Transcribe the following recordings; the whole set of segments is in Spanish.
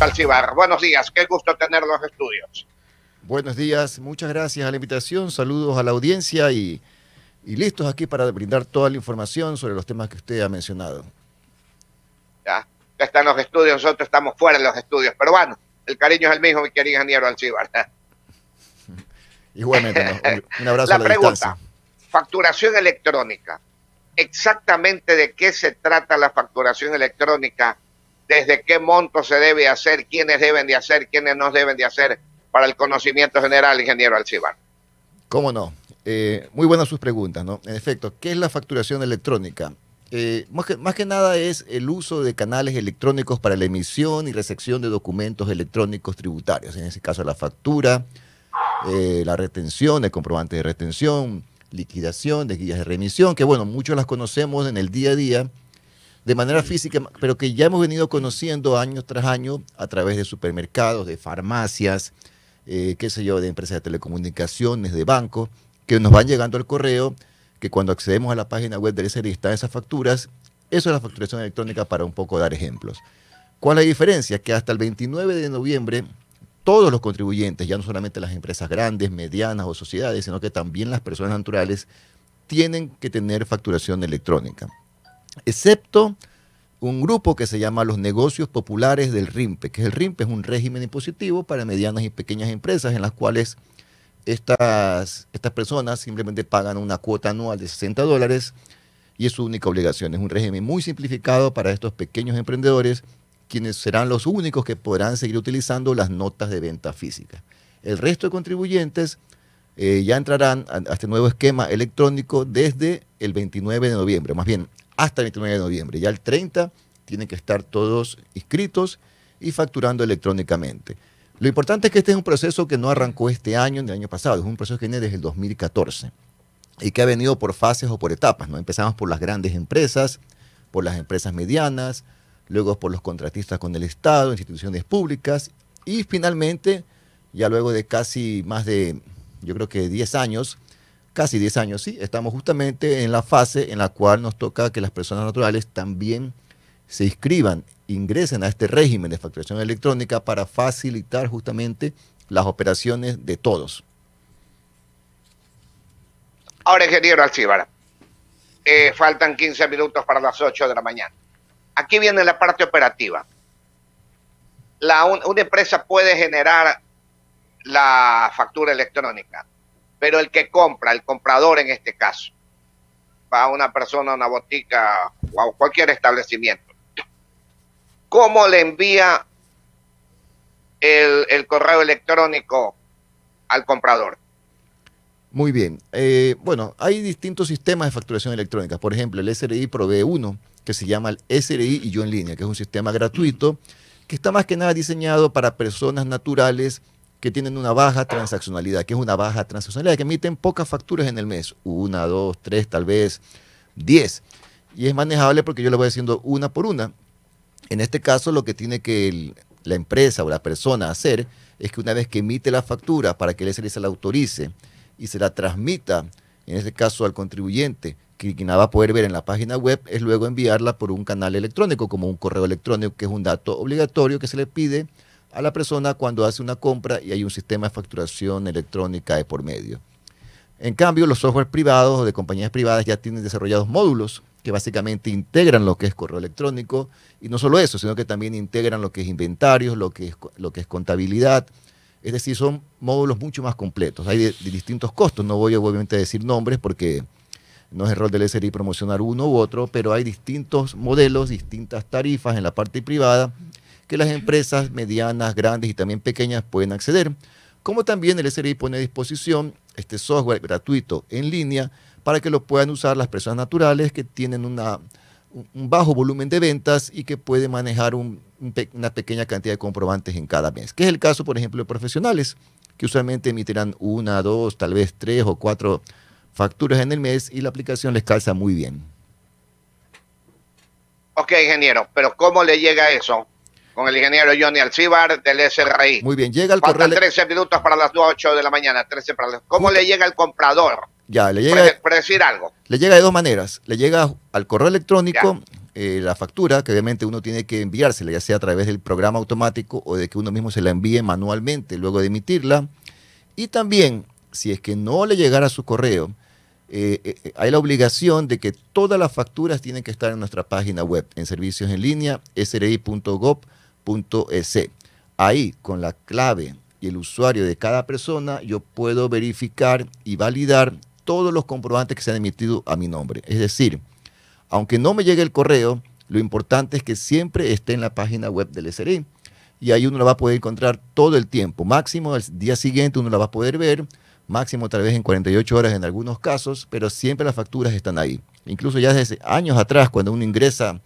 Alcivar, Buenos días, qué gusto tener los estudios. Buenos días, muchas gracias a la invitación, saludos a la audiencia y, y listos aquí para brindar toda la información sobre los temas que usted ha mencionado. Ya, ya están los estudios, nosotros estamos fuera de los estudios, pero bueno, el cariño es el mismo, mi querido ingeniero Alcibar. Igualmente, bueno, un abrazo la la pregunta, facturación electrónica. ¿Exactamente de qué se trata la facturación electrónica? desde qué monto se debe hacer, quiénes deben de hacer, quiénes no deben de hacer, para el conocimiento general, ingeniero Alcibar. ¿Cómo no? Eh, muy buenas sus preguntas, ¿no? En efecto, ¿qué es la facturación electrónica? Eh, más, que, nada es el uso de canales electrónicos para la emisión y recepción de documentos electrónicos tributarios, en ese caso la factura, eh, la retención, el comprobante de retención, liquidación de guías de remisión, que bueno, muchos las conocemos en el día a día, de manera física, pero que ya hemos venido conociendo año tras año a través de supermercados, de farmacias, eh, qué sé yo, de empresas de telecomunicaciones, de bancos, que nos van llegando al correo, que cuando accedemos a la página web de lista están esas facturas. Eso es la facturación electrónica para un poco dar ejemplos. ¿Cuál es la diferencia? Que hasta el 29 de noviembre todos los contribuyentes, ya no solamente las empresas grandes, medianas o sociedades, sino que también las personas naturales, tienen que tener facturación electrónica excepto un grupo que se llama los negocios populares del RIMPE, que el RIMPE es un régimen impositivo para medianas y pequeñas empresas en las cuales estas, estas personas simplemente pagan una cuota anual de 60 dólares y es su única obligación. Es un régimen muy simplificado para estos pequeños emprendedores, quienes serán los únicos que podrán seguir utilizando las notas de venta física. El resto de contribuyentes eh, ya entrarán a, este nuevo esquema electrónico desde el 29 de noviembre, más bien hasta el 29 de noviembre. Ya el 30 tienen que estar todos inscritos y facturando electrónicamente. Lo importante es que este es un proceso que no arrancó este año ni el año pasado, es un proceso que viene desde el 2014 y que ha venido por fases o por etapas. ¿no? Empezamos por las grandes empresas, por las empresas medianas, luego por los contratistas con el Estado, instituciones públicas y finalmente, ya luego de casi más de yo creo que 10 años, casi 10 años, sí, estamos justamente en la fase en la cual nos toca que las personas naturales también se inscriban, ingresen a este régimen de facturación electrónica para facilitar justamente las operaciones de todos. Ahora, ingeniero Alcíbar, eh, faltan 15 minutos para las 8 de la mañana. Aquí viene la parte operativa. una empresa puede generar la factura electrónica, pero el que compra, el comprador en este caso, va a una persona, a una botica o a cualquier establecimiento, ¿cómo le envía el, correo electrónico al comprador? Muy bien. Eh, bueno, hay distintos sistemas de facturación electrónica. Por ejemplo, el SRI provee uno que se llama el SRI y yo en línea, que es un sistema gratuito que está más que nada diseñado para personas naturales que tienen una baja transaccionalidad, que es una baja transaccionalidad, que emiten pocas facturas en el mes, una, dos, tres, tal vez diez. Y es manejable porque yo le voy haciendo una por una. En este caso, lo que tiene que la empresa o la persona hacer es que una vez que emite la factura para que el se la autorice y se la transmita, en este caso al contribuyente, que quien la va a poder ver en la página web, es luego enviarla por un canal electrónico, como un correo electrónico, que es un dato obligatorio que se le pide a la persona cuando hace una compra y hay un sistema de facturación electrónica de por medio. En cambio, los software privados o de compañías privadas ya tienen desarrollados módulos que básicamente integran lo que es correo electrónico y no solo eso, sino que también integran lo que es inventarios, lo que es, lo que es contabilidad. Es decir, son módulos mucho más completos. Hay de, distintos costos. No voy obviamente a decir nombres porque no es el rol del SRI promocionar uno u otro, pero hay distintos modelos, distintas tarifas en la parte privada que las empresas medianas, grandes y también pequeñas pueden acceder. Como también el SRI pone a disposición este software gratuito en línea para que lo puedan usar las personas naturales que tienen un bajo volumen de ventas y que pueden manejar una pequeña cantidad de comprobantes en cada mes, que es el caso, por ejemplo, de profesionales que usualmente emitirán una, dos, tal vez tres o cuatro facturas en el mes y la aplicación les calza muy bien. Ok, ingeniero, pero ¿cómo le llega eso con el ingeniero Johnny Alcibar del SRI. Muy bien, llega al correo. 13 minutos para las 8 de la mañana, 13 para ¿Cómo le llega el comprador? Ya, le llega. ¿Para decir algo. Le llega de dos maneras. Le llega al correo electrónico eh, la factura, que obviamente uno tiene que enviársela, ya sea a través del programa automático o de que uno mismo se la envíe manualmente luego de emitirla. Y también, si es que no le llegara su correo, eh, eh, hay la obligación de que todas las facturas tienen que estar en nuestra página web, en servicios en línea, sri.gov.com e ahí, con la clave y el usuario de cada persona, yo puedo verificar y validar todos los comprobantes que se han emitido a mi nombre. Es decir, aunque no me llegue el correo, lo importante es que siempre esté en la página web del SRI y ahí uno la va a poder encontrar todo el tiempo. Máximo el día siguiente uno la va a poder ver, máximo tal vez en 48 horas en algunos casos, pero siempre las facturas están ahí. Incluso ya desde años atrás, cuando uno ingresa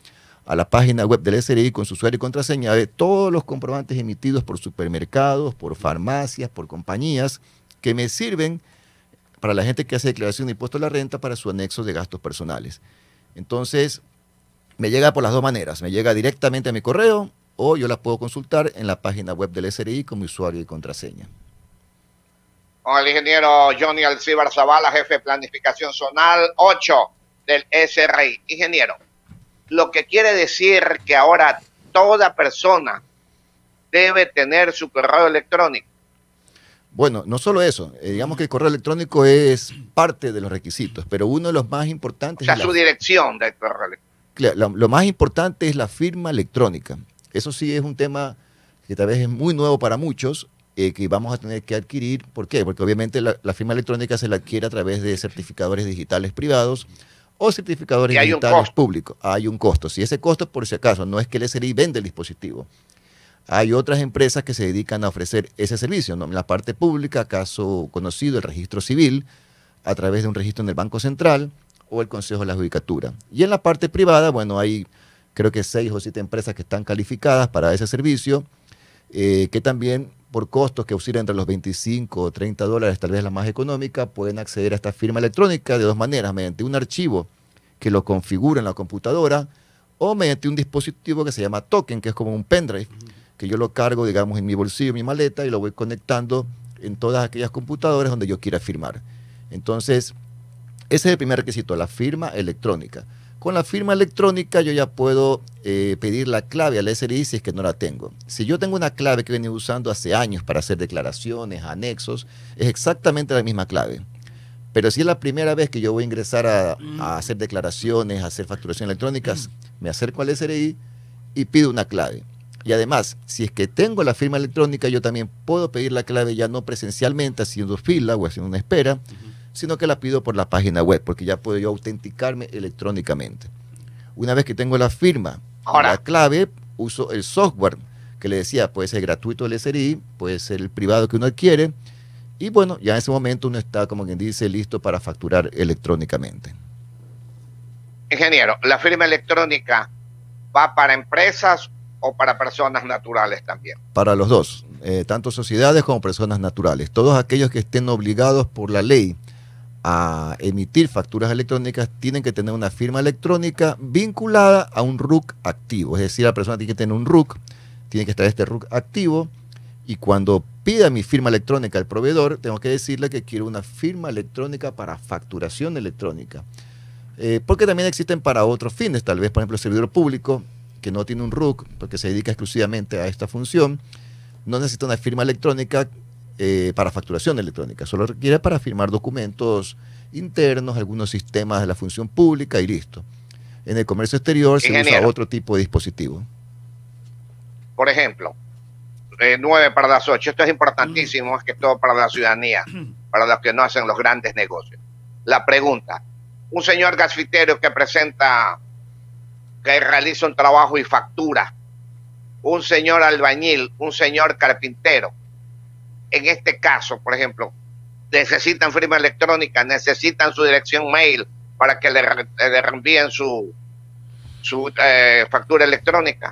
a la página web del SRI con su usuario y contraseña de todos los comprobantes emitidos por supermercados, por farmacias, por compañías que me sirven para la gente que hace declaración de impuestos a la renta para su anexo de gastos personales. Entonces, me llega por las dos maneras, me llega directamente a mi correo o yo la puedo consultar en la página web del SRI con mi usuario y contraseña. Con el ingeniero Johnny Alcibar Zavala, jefe de planificación zonal 8 del SRI. Ingeniero, lo que quiere decir que ahora toda persona debe tener su correo electrónico. Bueno, no solo eso, eh, digamos que el correo electrónico es parte de los requisitos, pero uno de los más importantes... es la, su dirección del correo electrónico. Lo, más importante es la firma electrónica. Eso sí es un tema que tal vez es muy nuevo para muchos, y eh, que vamos a tener que adquirir. ¿Por qué? Porque obviamente la, la, firma electrónica se la adquiere a través de certificadores digitales privados o certificadores digitales públicos. Hay un costo. Si ese costo, por si acaso, no es que el SRI vende el dispositivo. Hay otras empresas que se dedican a ofrecer ese servicio. ¿no? En la parte pública, caso conocido, el registro civil, a través de un registro en el Banco Central o el Consejo de la Judicatura. Y en la parte privada, bueno, hay creo que seis o siete empresas que están calificadas para ese servicio, eh, que también por costos que oscilan entre los 25 o 30 dólares, tal vez la más económica, pueden acceder a esta firma electrónica de dos maneras, mediante un archivo que lo configura en la computadora o mediante un dispositivo que se llama token, que es como un pendrive, que yo lo cargo, digamos, en mi bolsillo, en mi maleta y lo voy conectando en todas aquellas computadoras donde yo quiera firmar. Entonces, ese es el primer requisito, la firma electrónica. Con la firma electrónica yo ya puedo eh, pedir la clave al SRI si es que no la tengo. Si yo tengo una clave que he venido usando hace años para hacer declaraciones, anexos, es exactamente la misma clave. Pero si es la primera vez que yo voy a ingresar a, mm. hacer declaraciones, a hacer facturación electrónicas, mm. me acerco al SRI y pido una clave. Y además, si es que tengo la firma electrónica, yo también puedo pedir la clave ya no presencialmente, haciendo fila o haciendo una espera, sino que la pido por la página web, porque ya puedo yo autenticarme electrónicamente. Una vez que tengo la firma, la clave, uso el software que le decía, puede ser gratuito el SRI, puede ser el privado que uno adquiere, y bueno, ya en ese momento uno está, como quien dice, listo para facturar electrónicamente. Ingeniero, ¿la firma electrónica va para empresas o para personas naturales también? Para los dos, eh, tanto sociedades como personas naturales. Todos aquellos que estén obligados por la ley a emitir facturas electrónicas tienen que tener una firma electrónica vinculada a un RUC activo. Es decir, la persona tiene que tener un RUC, tiene que estar este RUC activo y cuando pida mi firma electrónica al proveedor, tengo que decirle que quiero una firma electrónica para facturación electrónica. Eh, porque también existen para otros fines, tal vez, por ejemplo, el servidor público, que no tiene un RUC, porque se dedica exclusivamente a esta función, no necesita una firma electrónica eh, para facturación electrónica, solo requiere para firmar documentos internos, algunos sistemas de la función pública y listo. En el comercio exterior se usa otro tipo de dispositivo. Por ejemplo, eh, 9 para las 8, esto es importantísimo, es mm. que todo para la ciudadanía, para los que no hacen los grandes negocios. La pregunta, un señor gasfitero que presenta, que realiza un trabajo y factura, un señor albañil, un señor carpintero, en este caso, por ejemplo, necesitan firma electrónica, necesitan su dirección mail para que le, eh, envíen su, su eh, factura electrónica.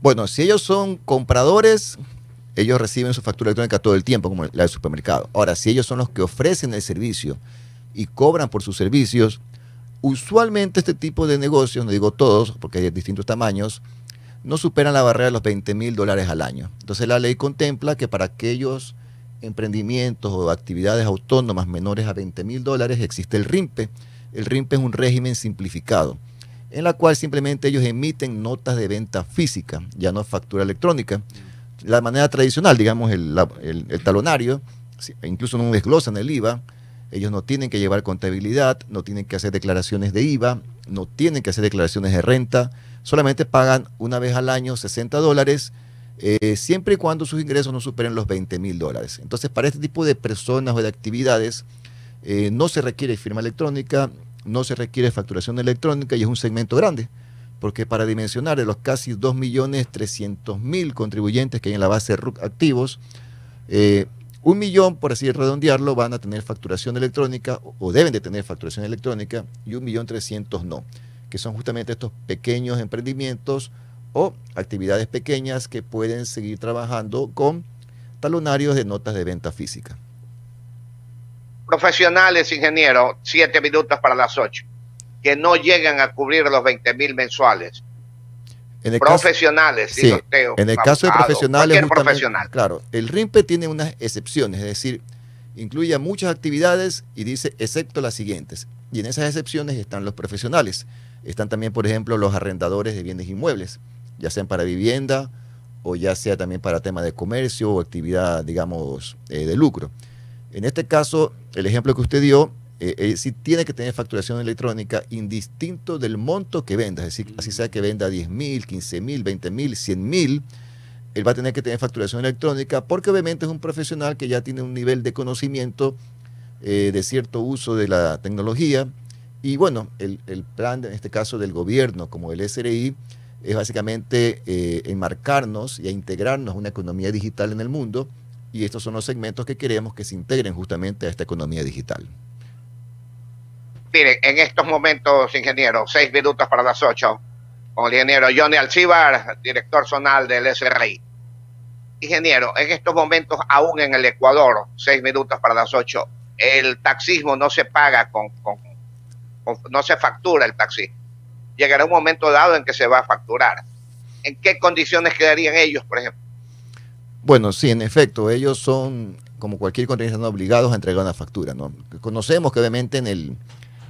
Bueno, si ellos son compradores, ellos reciben su factura electrónica todo el tiempo, como la del supermercado. Ahora, si ellos son los que ofrecen el servicio y cobran por sus servicios, usualmente este tipo de negocios, no digo todos, porque hay distintos tamaños, no superan la barrera de los 20 mil dólares al año. Entonces la ley contempla que para aquellos emprendimientos o actividades autónomas menores a 20 mil dólares existe el RIMPE. El RIMPE es un régimen simplificado en la cual simplemente ellos emiten notas de venta física, ya no factura electrónica. La manera tradicional, digamos, el, talonario, incluso no desglosan el IVA, ellos no tienen que llevar contabilidad, no tienen que hacer declaraciones de IVA, no tienen que hacer declaraciones de renta, solamente pagan una vez al año 60 dólares, eh, siempre y cuando sus ingresos no superen los 20 mil dólares. Entonces, para este tipo de personas o de actividades, eh, no se requiere firma electrónica, no se requiere facturación electrónica y es un segmento grande, porque para dimensionar de los casi 2.300.000 contribuyentes que hay en la base RUC activos, eh, un millón, por así redondearlo, van a tener facturación electrónica o deben de tener facturación electrónica y un millón trescientos no, que son justamente estos pequeños emprendimientos o actividades pequeñas que pueden seguir trabajando con talonarios de notas de venta física. Profesionales, ingenieros, siete minutos para las ocho, que no llegan a cubrir los 20 mil mensuales en profesionales, sí, En el caso de profesionales, claro, el RIMPE tiene unas excepciones, es decir, incluye muchas actividades y dice excepto las siguientes. Y en esas excepciones están los profesionales. Están también, por ejemplo, los arrendadores de bienes inmuebles, ya sean para vivienda o ya sea también para tema de comercio o actividad, digamos, eh, de lucro. En este caso, el ejemplo que usted dio eh, eh, si tiene que tener facturación electrónica indistinto del monto que venda. Es decir, así sea que venda 10.000, mil, 15 mil, 20 mil, 100 mil, él va a tener que tener facturación electrónica porque obviamente es un profesional que ya tiene un nivel de conocimiento eh, de cierto uso de la tecnología. Y bueno, el, plan, en este caso del gobierno, como el SRI, es básicamente enmarcarnos y integrarnos a una economía digital en el mundo. Y estos son los segmentos que queremos que se integren justamente a esta economía digital. Mire, en estos momentos, ingeniero, seis minutos para las ocho, con el ingeniero Johnny Alcibar, director zonal del SRI. Ingeniero, en estos momentos, aún en el Ecuador, seis minutos para las ocho, el taxismo no se paga con, no se factura el taxi. Llegará un momento dado en que se va a facturar. ¿En qué condiciones quedarían ellos, por ejemplo? Bueno, sí, en efecto, ellos son, como cualquier condición, obligados a entregar una factura. ¿no? Conocemos que obviamente en el,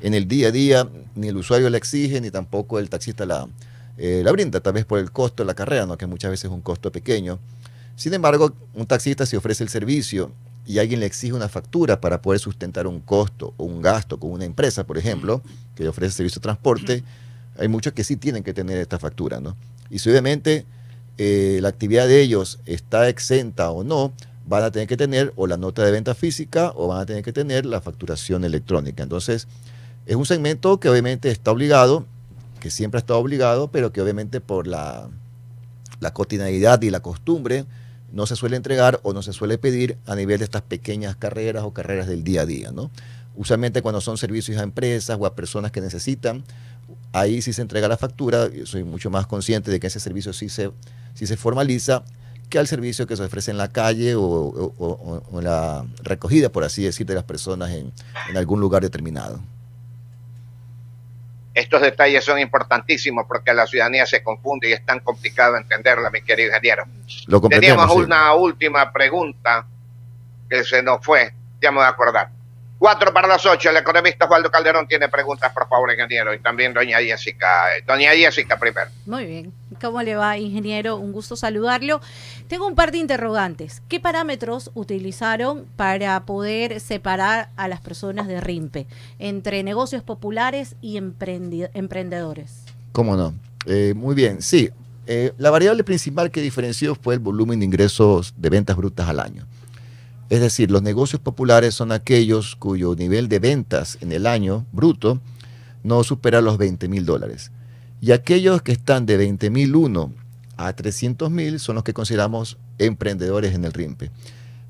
en el día a día ni el usuario la exige ni tampoco el taxista la, eh, la brinda, tal vez por el costo de la carrera, ¿no? que muchas veces es un costo pequeño. Sin embargo, un taxista si ofrece el servicio y alguien le exige una factura para poder sustentar un costo o un gasto con una empresa, por ejemplo, que ofrece servicio de transporte, hay muchos que sí tienen que tener esta factura, ¿no? Y si obviamente eh, la actividad de ellos está exenta o no, van a tener que tener o la nota de venta física o van a tener que tener la facturación electrónica. Entonces, es un segmento que obviamente está obligado, que siempre ha estado obligado, pero que obviamente por la, cotidianidad y la costumbre no se suele entregar o no se suele pedir a nivel de estas pequeñas carreras o carreras del día a día, ¿no? usualmente cuando son servicios a empresas o a personas que necesitan, ahí sí se entrega la factura, soy mucho más consciente de que ese servicio sí se, formaliza que al servicio que se ofrece en la calle o, en la recogida, por así decir, de las personas en algún lugar determinado. Estos detalles son importantísimos porque la ciudadanía se confunde y es tan complicado entenderla, mi querido ingeniero. Teníamos una última pregunta que se nos fue, ya me voy a acordar. Cuatro para las ocho, el economista Osvaldo Calderón tiene preguntas, por favor, ingeniero, y también doña Jessica. Doña Jessica primero. Muy bien. ¿Cómo le va, ingeniero? Un gusto saludarlo. Tengo un par de interrogantes. ¿Qué parámetros utilizaron para poder separar a las personas de RIMPE entre negocios populares y emprendedores? ¿Cómo no? Eh, muy bien, sí. Eh, la variable principal que diferenció fue el volumen de ingresos de ventas brutas al año. Es decir, los negocios populares son aquellos cuyo nivel de ventas en el año bruto no supera los 20 mil dólares. Y aquellos que están de 20.001 mil uno a 300.000 mil son los que consideramos emprendedores en el RIMPE.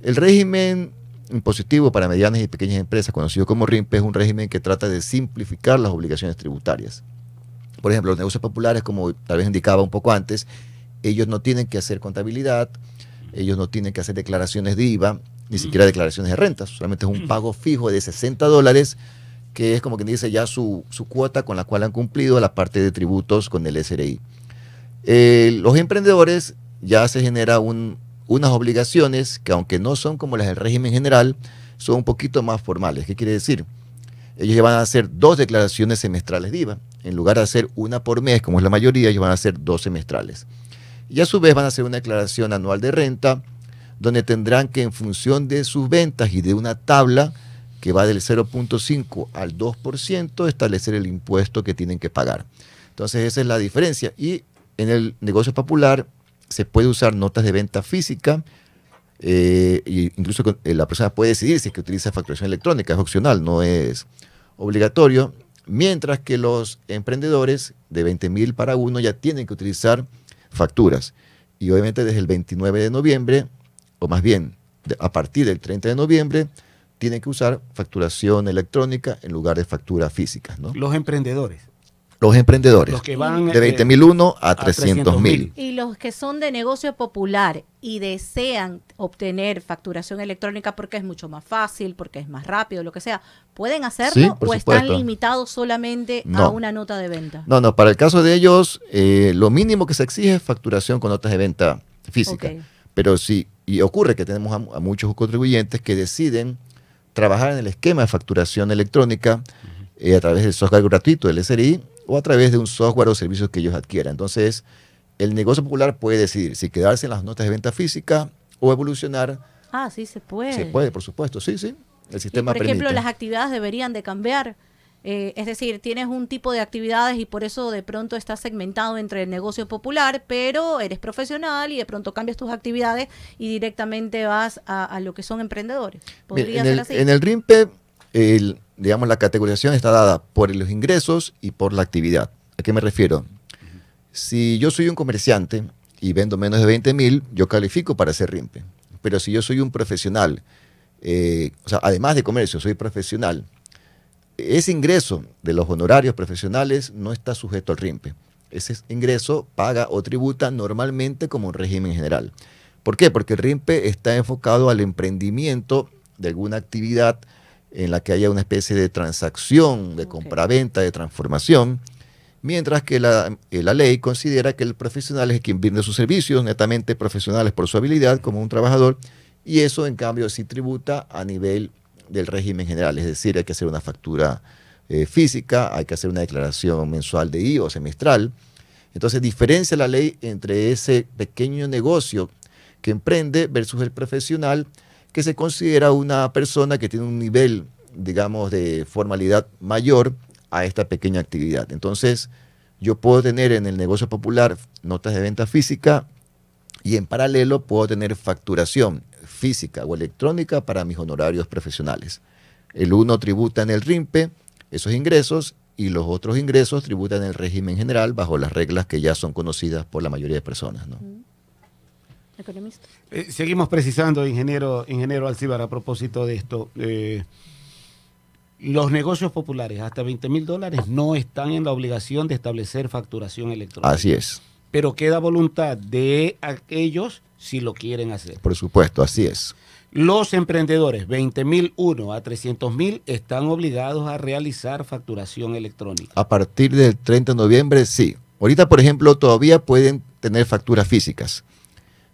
El régimen impositivo para medianas y pequeñas empresas, conocido como RIMPE, es un régimen que trata de simplificar las obligaciones tributarias. Por ejemplo, los negocios populares, como tal vez indicaba un poco antes, ellos no tienen que hacer contabilidad, ellos no tienen que hacer declaraciones de IVA, ni siquiera declaraciones de renta, solamente es un pago fijo de 60 dólares, que es como quien dice ya su, cuota con la cual han cumplido la parte de tributos con el SRI. Eh, los emprendedores ya se generan unas obligaciones que aunque no son como las del régimen general, son un poquito más formales. ¿Qué quiere decir? Ellos van a hacer dos declaraciones semestrales de IVA. En lugar de hacer una por mes, como es la mayoría, ellos van a hacer dos semestrales. Y a su vez van a hacer una declaración anual de renta, donde tendrán que en función de sus ventas y de una tabla que va del 0.5 al 2%, establecer el impuesto que tienen que pagar. Entonces esa es la diferencia. Y en el negocio popular se puede usar notas de venta física, e incluso eh, la persona puede decidir si es que utiliza facturación electrónica, es opcional, no es obligatorio, mientras que los emprendedores de 20.000 para uno ya tienen que utilizar facturas. Y obviamente desde el 29 de noviembre o más bien a partir del 30 de noviembre, tienen que usar facturación electrónica en lugar de factura física. ¿no? Los emprendedores. Los emprendedores. Los que van de 20.001 eh, a, 300.000. Y los que son de negocio popular y desean obtener facturación electrónica porque es mucho más fácil, porque es más rápido, lo que sea, ¿pueden hacerlo o están limitados solamente a una nota de venta? No, no, para el caso de ellos, eh, lo mínimo que se exige es facturación con notas de venta física. Pero si y ocurre que tenemos a, muchos contribuyentes que deciden trabajar en el esquema de facturación electrónica eh, a través del software gratuito del SRI o a través de un software o servicios que ellos adquieran. Entonces, el negocio popular puede decidir si quedarse en las notas de venta física o evolucionar. Ah, sí, se puede. Se puede, por supuesto, sí, sí. El sistema por ejemplo, las actividades deberían de cambiar eh, es decir, tienes un tipo de actividades y por eso de pronto estás segmentado entre el negocio popular, pero eres profesional y de pronto cambias tus actividades y directamente vas a, lo que son emprendedores. en, el, en, el, RIMPE, digamos, la categorización está dada por los ingresos y por la actividad. ¿A qué me refiero? Si yo soy un comerciante y vendo menos de 20 mil, yo califico para ser RIMPE. Pero si yo soy un profesional, eh, o sea, además de comercio, soy profesional ese ingreso de los honorarios profesionales no está sujeto al RIMPE. Ese ingreso paga o tributa normalmente como un régimen general. ¿Por qué? Porque el RIMPE está enfocado al emprendimiento de alguna actividad en la que haya una especie de transacción, de compra-venta, de transformación, mientras que eh, la, ley considera que el profesional es quien brinde sus servicios, netamente profesionales por su habilidad como un trabajador, y eso en cambio sí tributa a nivel del régimen general, es decir, hay que hacer una factura eh, física, hay que hacer una declaración mensual de IVA o semestral. Entonces diferencia la ley entre ese pequeño negocio que emprende versus el profesional que se considera una persona que tiene un nivel, digamos, de formalidad mayor a esta pequeña actividad. Entonces, yo puedo tener en el negocio popular notas de venta física y en paralelo puedo tener facturación física o electrónica para mis honorarios profesionales. El uno tributa en el RIMPE esos ingresos y los otros ingresos tributan en el régimen general bajo las reglas que ya son conocidas por la mayoría de personas. Mm. Eh, seguimos precisando, ingeniero, ingeniero Alcibar, a propósito de esto. Eh, los negocios populares hasta 20 mil dólares no están en la obligación de establecer facturación electrónica. Así es pero queda voluntad de aquellos si lo quieren hacer. Por supuesto, así es. Los emprendedores 20.001 a 300.000 están obligados a realizar facturación electrónica. A partir del 30 de noviembre, sí. Ahorita, por ejemplo, todavía pueden tener facturas físicas.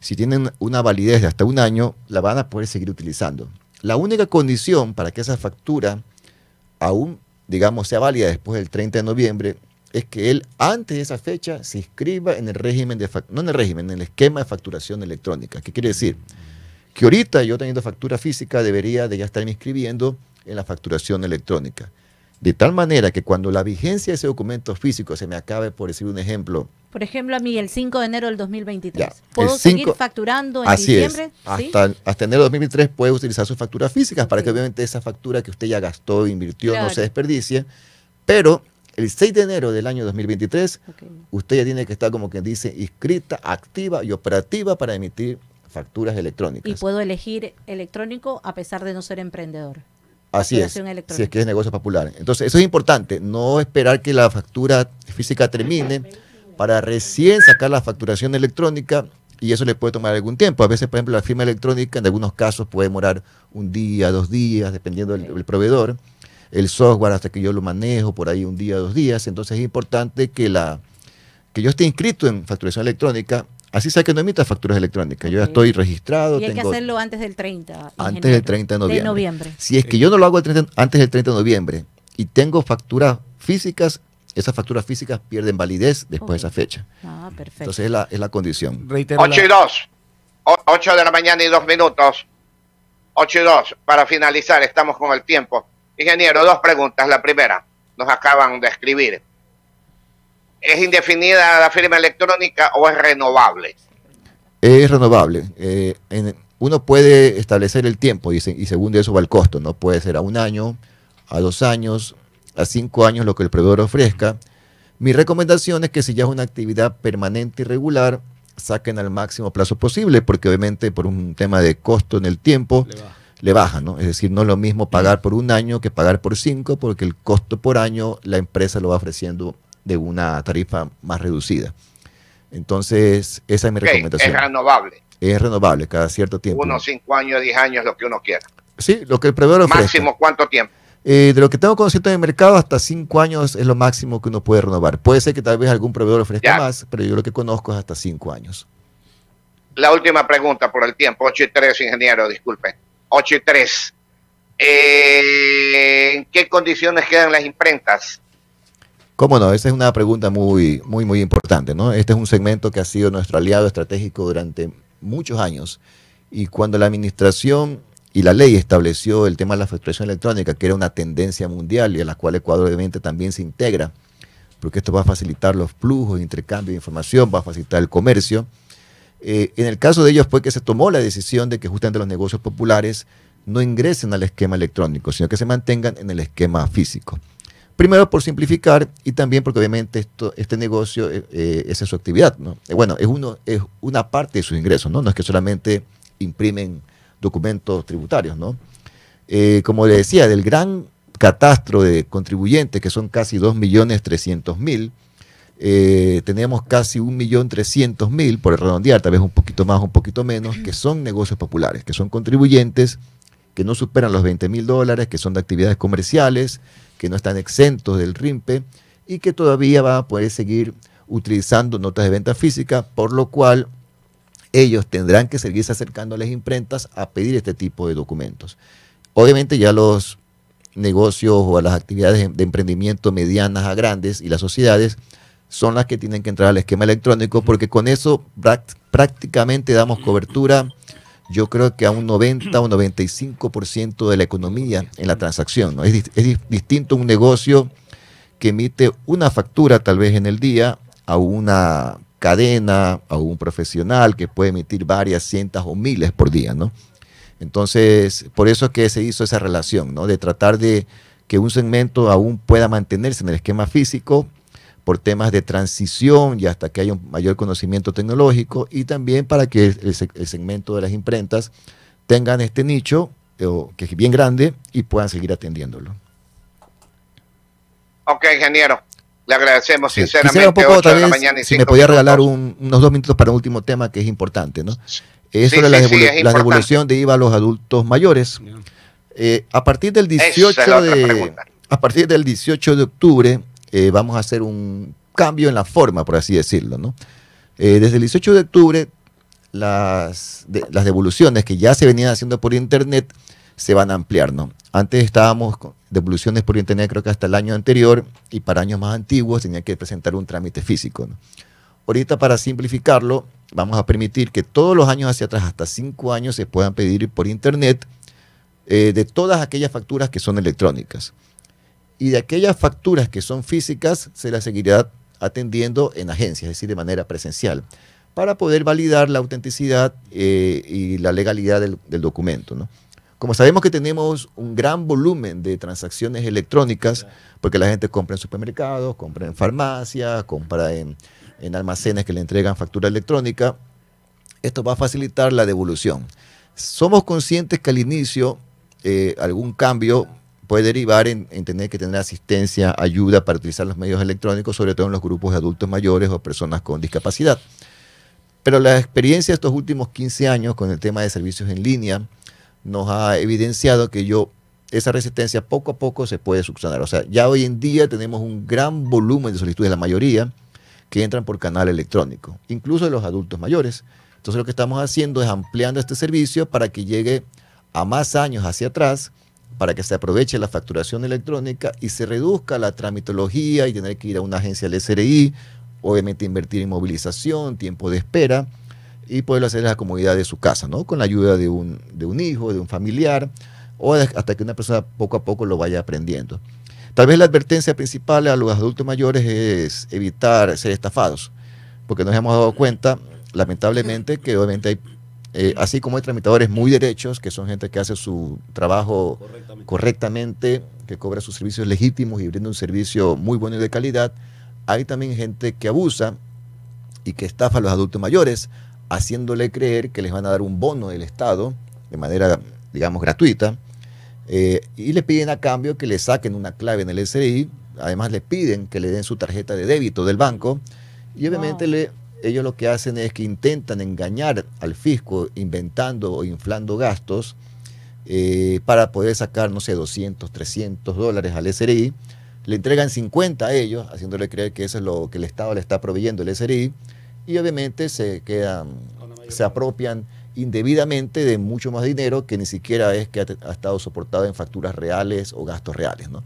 Si tienen una validez de hasta un año, la van a poder seguir utilizando. La única condición para que esa factura aún, digamos, sea válida después del 30 de noviembre es que él antes de esa fecha se inscriba en el régimen de no en el régimen, en el esquema de facturación electrónica. ¿Qué quiere decir? Que ahorita yo teniendo factura física debería de ya estarme inscribiendo en la facturación electrónica. De tal manera que cuando la vigencia de ese documento físico se me acabe, por decir un ejemplo. Por ejemplo, a mí el 5 de enero del 2023. ¿Puedo seguir facturando en diciembre? Hasta, hasta enero del 2023 puede utilizar sus facturas físicas para que obviamente esa factura que usted ya gastó, invirtió, no se desperdicie. Pero el 6 de enero del año 2023, usted ya tiene que estar, como que dice, inscrita, activa y operativa para emitir facturas electrónicas. Y puedo elegir electrónico a pesar de no ser emprendedor. Así es, si es que es negocio popular. Entonces, eso es importante, no esperar que la factura física termine para recién sacar la facturación electrónica y eso le puede tomar algún tiempo. A veces, por ejemplo, la firma electrónica en algunos casos puede demorar un día, dos días, dependiendo del proveedor el software hasta que yo lo manejo por ahí un día, dos días. Entonces es importante que, la, que yo esté inscrito en facturación electrónica. Así sea que no emita facturas electrónicas. Yo ya estoy registrado. Y que hacerlo antes del 30. Antes del 30 de noviembre. Si es que yo no lo hago antes del 30 de noviembre y tengo facturas físicas, esas facturas físicas pierden validez después de esa fecha. Ah, Entonces es la, es la condición. 8 y 2. 8 de la mañana y 2 minutos. 8 y 2. Para finalizar, estamos con el tiempo. Ingeniero, dos preguntas. La primera, nos acaban de escribir. ¿Es indefinida la firma electrónica o es renovable? Es renovable. Eh, uno puede establecer el tiempo y, y, según eso va el costo, ¿no? Puede ser a un año, a dos años, a cinco años, lo que el proveedor ofrezca. Mi recomendación es que si ya es una actividad permanente y regular, saquen al máximo plazo posible, porque obviamente por un tema de costo en el tiempo, le baja, ¿no? Es decir, no es lo mismo pagar por un año que pagar por cinco, porque el costo por año la empresa lo va ofreciendo de una tarifa más reducida. Entonces, esa es mi recomendación. Es renovable. Es renovable cada cierto tiempo. uno cinco años, diez años, lo que uno quiera. Sí, lo que el proveedor ofrece. Máximo, ¿cuánto tiempo? Eh, de lo que tengo conocimiento en el mercado, hasta cinco años es lo máximo que uno puede renovar. Puede ser que tal vez algún proveedor ofrezca más, pero yo lo que conozco es hasta cinco años. La última pregunta por el tiempo, 8 y 3, ingeniero, disculpe. 8 y eh, ¿En qué condiciones quedan las imprentas? Cómo no, esa es una pregunta muy, muy, muy importante, ¿no? Este es un segmento que ha sido nuestro aliado estratégico durante muchos años y cuando la administración y la ley estableció el tema de la facturación electrónica, que era una tendencia mundial y a la cual Ecuador obviamente también se integra, porque esto va a facilitar los flujos, intercambio de información, va a facilitar el comercio, eh, en el caso de ellos fue que se tomó la decisión de que justamente los negocios populares no ingresen al esquema electrónico, sino que se mantengan en el esquema físico. Primero por simplificar y también porque obviamente esto, este negocio, eh, eh, esa es su actividad, ¿no? Bueno, es, uno, es una parte de sus ingresos, ¿no? No es que solamente imprimen documentos tributarios, ¿no? como le decía, del gran catastro de contribuyentes, que son casi 2.300.000, eh, tenemos casi 1.300.000, por redondear, tal vez un poquito más, un poquito menos, que son negocios populares, que son contribuyentes, que no superan los 20.000 mil dólares, que son de actividades comerciales, que no están exentos del RIMPE y que todavía van a poder seguir utilizando notas de venta física, por lo cual ellos tendrán que seguirse acercando a las imprentas a pedir este tipo de documentos. Obviamente ya los negocios o las actividades de emprendimiento medianas a grandes y las sociedades son las que tienen que entrar al esquema electrónico, porque con eso prácticamente damos cobertura, yo creo que a un 90 o 95% de la economía en la transacción. ¿no? Es, distinto un negocio que emite una factura tal vez en el día a una cadena, a un profesional que puede emitir varias cientos o miles por día, ¿no? Entonces, por eso es que se hizo esa relación, ¿no? De tratar de que un segmento aún pueda mantenerse en el esquema físico, por temas de transición y hasta que haya un mayor conocimiento tecnológico y también para que el, segmento de las imprentas tengan este nicho eh, que es bien grande y puedan seguir atendiéndolo. Ok, ingeniero. Le agradecemos sinceramente. si me podía regalar unos dos minutos para un último tema que es importante, ¿no? Es la, devolución de IVA a los adultos mayores. Eh, a partir del 18 a partir del 18 de octubre eh, vamos a hacer un cambio en la forma, por así decirlo. Eh, desde el 18 de octubre, las, devoluciones que ya se venían haciendo por Internet se van a ampliar. Antes estábamos con devoluciones por Internet creo que hasta el año anterior y para años más antiguos tenía que presentar un trámite físico. Ahorita para simplificarlo, vamos a permitir que todos los años hacia atrás, hasta cinco años, se puedan pedir por Internet eh, de todas aquellas facturas que son electrónicas y de aquellas facturas que son físicas se las seguirá atendiendo en agencias, es decir, de manera presencial, para poder validar la autenticidad eh, y la legalidad del, documento. Como sabemos que tenemos un gran volumen de transacciones electrónicas, porque la gente compra en supermercados, compra en farmacias, compra en, almacenes que le entregan factura electrónica, esto va a facilitar la devolución. Somos conscientes que al inicio eh, algún cambio puede derivar en, tener que tener asistencia, ayuda para utilizar los medios electrónicos, sobre todo en los grupos de adultos mayores o personas con discapacidad. Pero la experiencia de estos últimos 15 años con el tema de servicios en línea nos ha evidenciado que yo esa resistencia poco a poco se puede subsanar. O sea, ya hoy en día tenemos un gran volumen de solicitudes, la mayoría, que entran por canal electrónico, incluso de los adultos mayores. Entonces lo que estamos haciendo es ampliando este servicio para que llegue a más años hacia atrás para que se aproveche la facturación electrónica y se reduzca la tramitología y tener que ir a una agencia del SRI, obviamente invertir en movilización, tiempo de espera y poderlo hacer en la comodidad de su casa, ¿no? Con la ayuda de un, de un hijo, de un familiar o hasta que una persona poco a poco lo vaya aprendiendo. Tal vez la advertencia principal a los adultos mayores es evitar ser estafados, porque nos hemos dado cuenta, lamentablemente, que obviamente hay eh, así como hay tramitadores muy derechos, que son gente que hace su trabajo correctamente. que cobra sus servicios legítimos y brinda un servicio muy bueno y de calidad, hay también gente que abusa y que estafa a los adultos mayores, haciéndole creer que les van a dar un bono del Estado de manera, digamos, gratuita, eh, y le piden a cambio que le saquen una clave en el SRI, además le piden que le den su tarjeta de débito del banco, y obviamente le ellos lo que hacen es que intentan engañar al fisco inventando o inflando gastos eh, para poder sacar, no sé, 200, 300 dólares al SRI. Le entregan 50 a ellos, haciéndole creer que eso es lo que el Estado le está proveyendo al SRI. Y obviamente se quedan, se apropian indebidamente de mucho más dinero que ni siquiera es que ha, estado soportado en facturas reales o gastos reales, ¿no?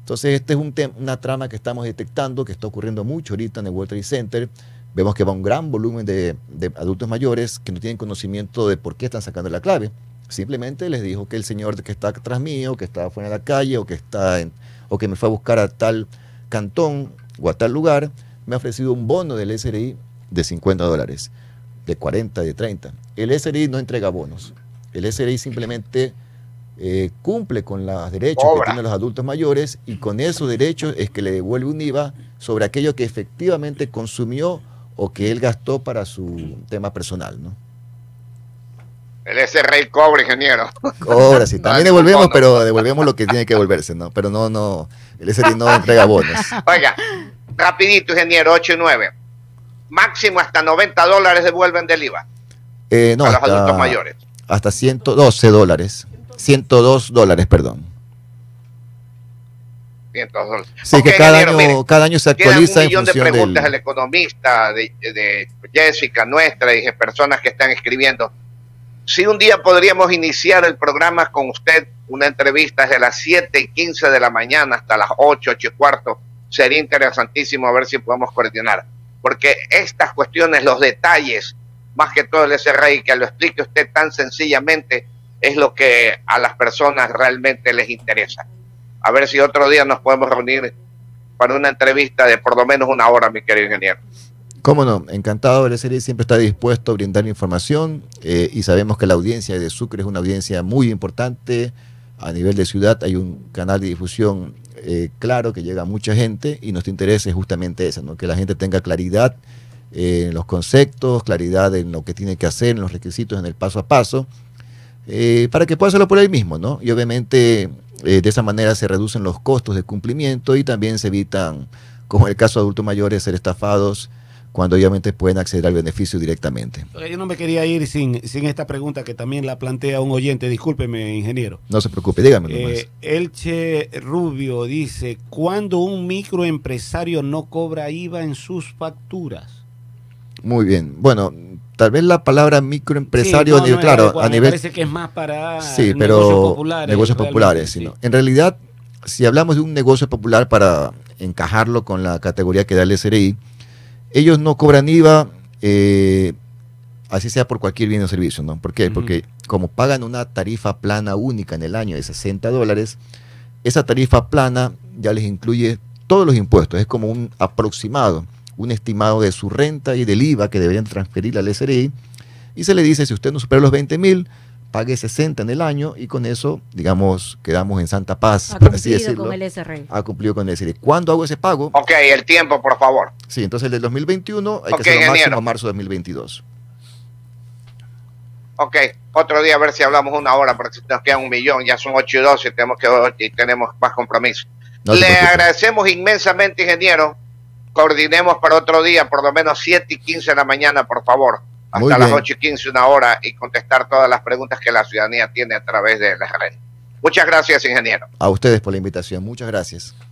Entonces, esta es un una trama que estamos detectando, que está ocurriendo mucho ahorita en el World Trade Center, Vemos que va un gran volumen de, adultos mayores que no tienen conocimiento de por qué están sacando la clave. Simplemente les dijo que el señor que está atrás mío, que está fuera de la calle o que, está o que me fue a buscar a tal cantón o a tal lugar, me ha ofrecido un bono del SRI de 50 dólares, de 40, de 30. El SRI no entrega bonos. El SRI simplemente eh, cumple con los derechos que tienen los adultos mayores y con esos derechos es que le devuelve un IVA sobre aquello que efectivamente consumió o que él gastó para su tema personal, ¿no? Él es el rey cobre, ingeniero. Cobra, sí, también devolvemos, pero devolvemos lo que tiene que devolverse, ¿no? Pero no, no, el SRI no entrega bonos. Oiga, rapidito, ingeniero, 8 y 9. Máximo hasta 90 dólares devuelven del IVA. Eh, no, a los adultos mayores. Hasta 112 dólares. 102 dólares, perdón. Sí, que cada año, se actualiza. Un millón de preguntas del... al economista, de, de Jessica, nuestra, y de personas que están escribiendo. Si un día podríamos iniciar el programa con usted, una entrevista desde las 7 y 15 de la mañana hasta las 8, 8 y cuarto, sería interesantísimo a ver si podemos coordinar. Porque estas cuestiones, los detalles, más que todo el SRI, que lo explique usted tan sencillamente, es lo que a las personas realmente les interesa. A ver si otro día nos podemos reunir para una entrevista de por lo menos una hora, mi querido ingeniero. Cómo no, encantado, El serie siempre está dispuesto a brindar información eh, y sabemos que la audiencia de Sucre es una audiencia muy importante. A nivel de ciudad hay un canal de difusión eh, claro que llega a mucha gente y nuestro interés es justamente eso, ¿no? que la gente tenga claridad eh, en los conceptos, claridad en lo que tiene que hacer, en los requisitos, en el paso a paso, para que pueda hacerlo por él mismo. ¿no? Y obviamente eh, de esa manera se reducen los costos de cumplimiento y también se evitan, como en el caso de adultos mayores, ser estafados cuando obviamente pueden acceder al beneficio directamente. Yo no me quería ir sin, esta pregunta que también la plantea un oyente, discúlpeme ingeniero. No se preocupe, dígame. más. Eh, Elche Rubio dice, ¿cuándo un microempresario no cobra IVA en sus facturas? Muy bien, bueno, tal vez la palabra microempresario, claro, eh, a nivel... parece que es más para sí, pero, negocios populares. en realidad, si hablamos de un negocio popular para encajarlo con la categoría que da el SRI, ellos no cobran IVA, eh, así sea por cualquier bien o servicio, ¿no? ¿Por qué? Porque como pagan una tarifa plana única en el año de 60 dólares, esa tarifa plana ya les incluye todos los impuestos, es como un aproximado un estimado de su renta y del IVA que deberían transferir al SRI, y se le dice, si usted no supera los 20 mil, pague 60 en el año y con eso, digamos, quedamos en santa paz, ha cumplido Con el SRI. Ha cumplido con el SRI. ¿Cuándo hago ese pago? Ok, el tiempo, por favor. Sí, entonces el del 2021 hay que hacerlo ingeniero. máximo a marzo de 2022. Ok, otro día a ver si hablamos una hora, porque nos queda un millón, ya son 8 y 12 tenemos, que, y tenemos más compromiso. Le agradecemos inmensamente, ingeniero, coordinemos para otro día, por lo menos 7 y 15 de la mañana, por favor, hasta las 8 y 15, una hora, y contestar todas las preguntas que la ciudadanía tiene a través de la redes. Muchas gracias, ingeniero. A ustedes por la invitación. Muchas gracias.